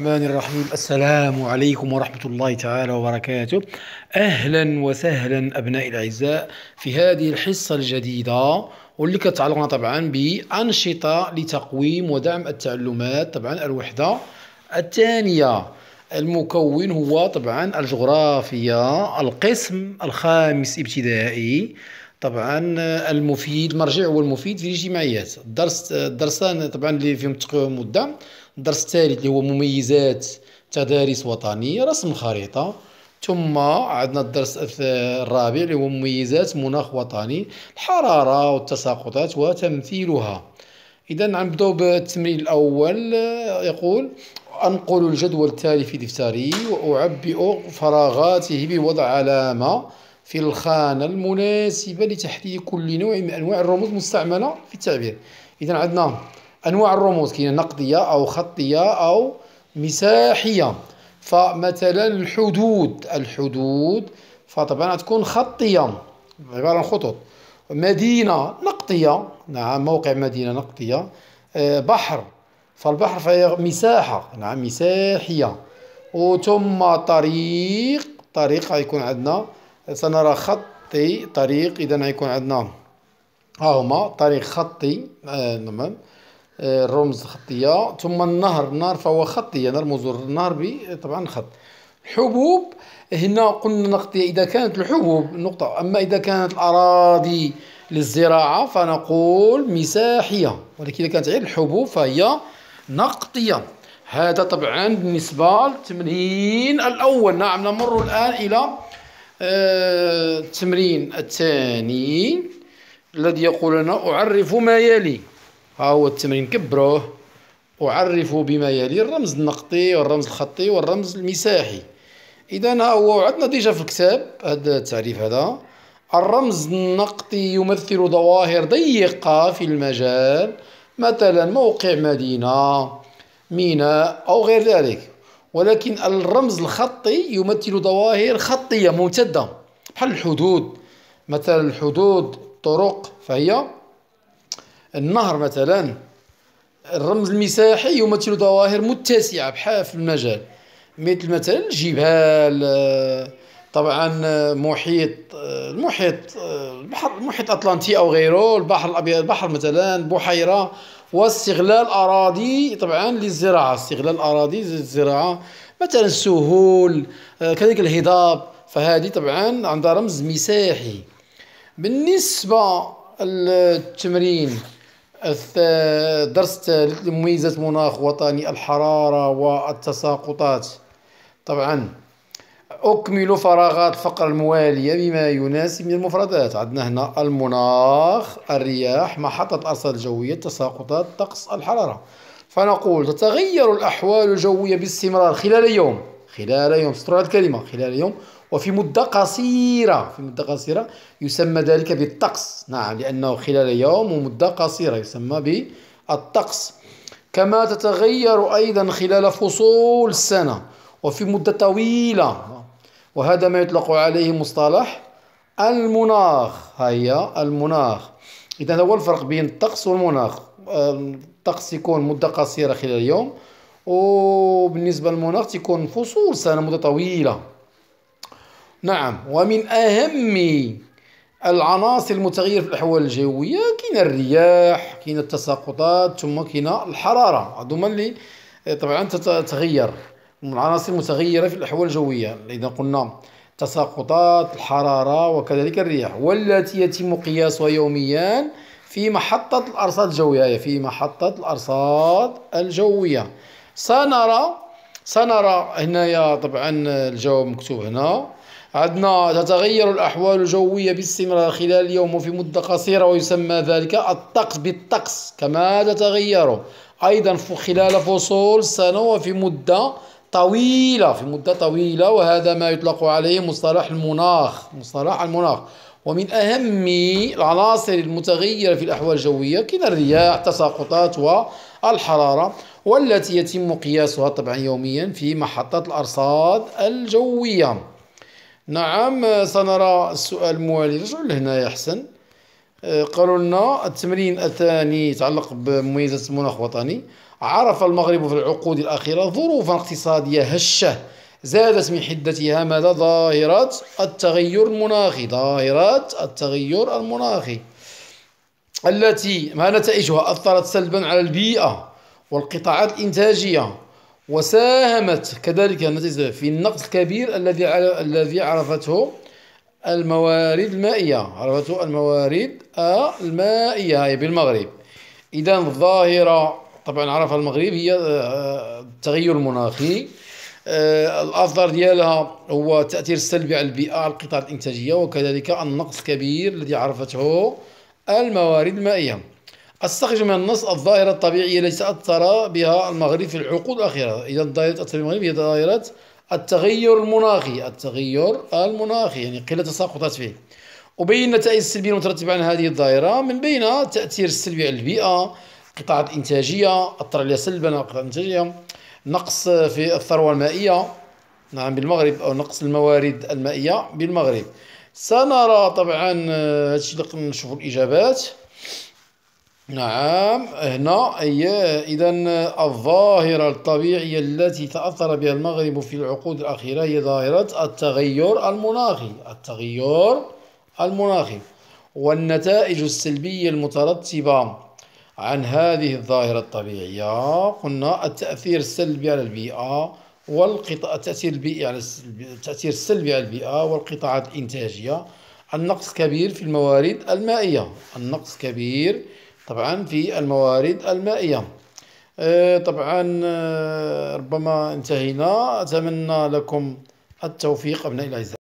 الرحمن الرحيم السلام عليكم ورحمة الله تعالى وبركاته أهلا وسهلا أبنائي الأعزاء في هذه الحصة الجديدة واللي كتعلقنا طبعا بأنشطة لتقويم ودعم التعلمات طبعا الوحدة الثانية المكون هو طبعا الجغرافيا القسم الخامس ابتدائي طبعا المفيد المرجع هو المفيد في الاجتماعيات الدرس الدرسان طبعا اللي فيهم التقويم والدعم الدرس الثالث اللي هو مميزات تدارس وطنيه رسم خريطة ثم عندنا الدرس الرابع اللي هو مميزات مناخ وطني الحراره والتساقطات وتمثيلها اذا نبداو بالتمرين الاول آه، يقول انقل الجدول التالي في دفتري واعبئ فراغاته بوضع علامه في الخانه المناسبه لتحديد كل نوع من انواع الرموز المستعمله في التعبير اذا عندنا أنواع الرموز كاينه نقدية أو خطية أو مساحية فمثلا الحدود الحدود فطبعا تكون خطية عبارة عن خطوط مدينة نقطية نعم موقع مدينة نقطية آه، بحر فالبحر فهي مساحة نعم مساحية وثم طريق طريق غيكون عندنا سنرى خطي طريق إذا غيكون عندنا ها هما طريق خطي آه، نعم رمز خطيه ثم النهر النار فهو خطيه يعني نرمز النهر ب طبعا خط حبوب هنا قلنا نقطية إذا كانت الحبوب نقطة أما إذا كانت الأراضي للزراعة فنقول مساحية ولكن إذا كانت غير الحبوب فهي نقطية هذا طبعا بالنسبة للتمرين الأول نعم نمر الآن إلى آه، التمرين الثاني الذي يقول لنا أعرف ما يلي ها هو التمرين كبروه وعرفوا بما يلي الرمز النقطي والرمز الخطي والرمز المساحي إذا ها هو عندنا ديجا في الكتاب هذا التعريف هذا الرمز النقطي يمثل ظواهر ضيقة في المجال مثلا موقع مدينة ميناء أو غير ذلك ولكن الرمز الخطي يمثل ظواهر خطية ممتدة بحال الحدود مثلا الحدود طرق فهي النهر مثلا الرمز المساحي يمثل ظواهر متسعة بحال في المجال مثل مثلا الجبال آه، طبعا آه، محيط آه، المحيط البحر المحيط الأطلنطي أو غيره البحر الأبيض البحر مثلا بحيرة واستغلال أراضي طبعا للزراعة استغلال أراضي للزراعة مثلا السهول كذلك الهضاب فهذه طبعا عندها رمز مساحي بالنسبة للتمرين درست مميزة مناخ وطني الحرارة والتساقطات طبعا أكمل فراغات الفقرة الموالية بما يناسب من المفردات عندنا هنا المناخ الرياح محطة الأرصاد الجوية التساقطات طقس الحرارة فنقول تتغير الأحوال الجوية باستمرار خلال يوم خلال يوم استروا الكلمة خلال يوم وفي مدة قصيرة في مدة قصيرة يسمى ذلك بالطقس نعم لأنه خلال يوم ومدة قصيرة يسمى بالطقس كما تتغير أيضا خلال فصول السنة وفي مدة طويلة وهذا ما يطلق عليه مصطلح المناخ هي المناخ إذا هذا هو الفرق بين الطقس والمناخ الطقس يكون مدة قصيرة خلال اليوم وبالنسبة للمناخ تكون فصول سنة مدة طويلة نعم ومن أهم العناصر المتغيرة في الأحوال الجوية كاين الرياح كاين التساقطات ثم كاين الحرارة هذوما اللي آه، طبعا تتغير من العناصر المتغيرة في الأحوال الجوية إذا قلنا تساقطات الحرارة وكذلك الرياح والتي يتم قياسها يوميا في محطة الأرصاد الجوية في محطة الأرصاد الجوية سنرى سنرى هنايا طبعا الجو مكتوب هنا عندنا تتغير الأحوال الجوية باستمرار خلال اليوم وفي مدة قصيرة ويسمى ذلك الطقس بالطقس كما تتغير أيضا خلال فصول السنة وفي مدة طويلة في مدة طويلة وهذا ما يطلق عليه مصطلح المناخ مصطلح المناخ ومن أهم العناصر المتغيرة في الأحوال الجوية كنا الرياح تساقطات والحرارة والتي يتم قياسها طبعا يوميا في محطات الأرصاد الجوية نعم سنرى السؤال الموالي رجعوا لهنا يا حسن آه، قالوا لنا التمرين الثاني يتعلق بمميزات المناخ الوطني عرف المغرب في العقود الأخيرة ظروفا اقتصادية هشة زادت من حدتها ماذا ظاهرة التغير المناخي ظاهرة التغير المناخي التي ما نتائجها أثرت سلبا على البيئة والقطاعات الإنتاجية وساهمت كذلك النتيجة في النقص الكبير الذي الذي عرفته الموارد المائية عرفته الموارد المائية بالمغرب إذا الظاهرة طبعا عرفها المغرب هي التغير آه، المناخي آه، الاثر ديالها هو التاثير السلبي على البيئه على القطاع الانتاجيه وكذلك النقص الكبير الذي عرفته الموارد المائيه استخرج من النص الظاهرة الطبيعية التي تأثر بها المغرب في العقود الأخيرة إذا ظاهرة تأثر المغرب هي ظاهرة التغير المناخي التغير المناخي يعني قلة تساقطات فيه أبين النتائج السلبية المترتبة عن هذه الظاهرة من بين التأثير السلبي على البيئة قطاع الإنتاجية أثر عليها سلبا قطاع الإنتاجية نقص في الثروة المائية نعم بالمغرب أو نقص الموارد المائية بالمغرب سنرى طبعا آه، هادشي اللي نشوفوا الإجابات نعم هنا هي إذا الظاهرة الطبيعية التي تأثر بها المغرب في العقود الأخيرة هي ظاهرة التغير المناخي التغير المناخي والنتائج السلبية المترتبة عن هذه الظاهرة الطبيعية قلنا التأثير السلبي على البيئة والقطاع التأثير البيئي على التأثير السلبي على البيئة والقطاعات الإنتاجية النقص كبير في الموارد المائية النقص كبير طبعا في الموارد المائية آه، طبعا آه، ربما انتهينا أتمنى لكم التوفيق أبناء الأعزاء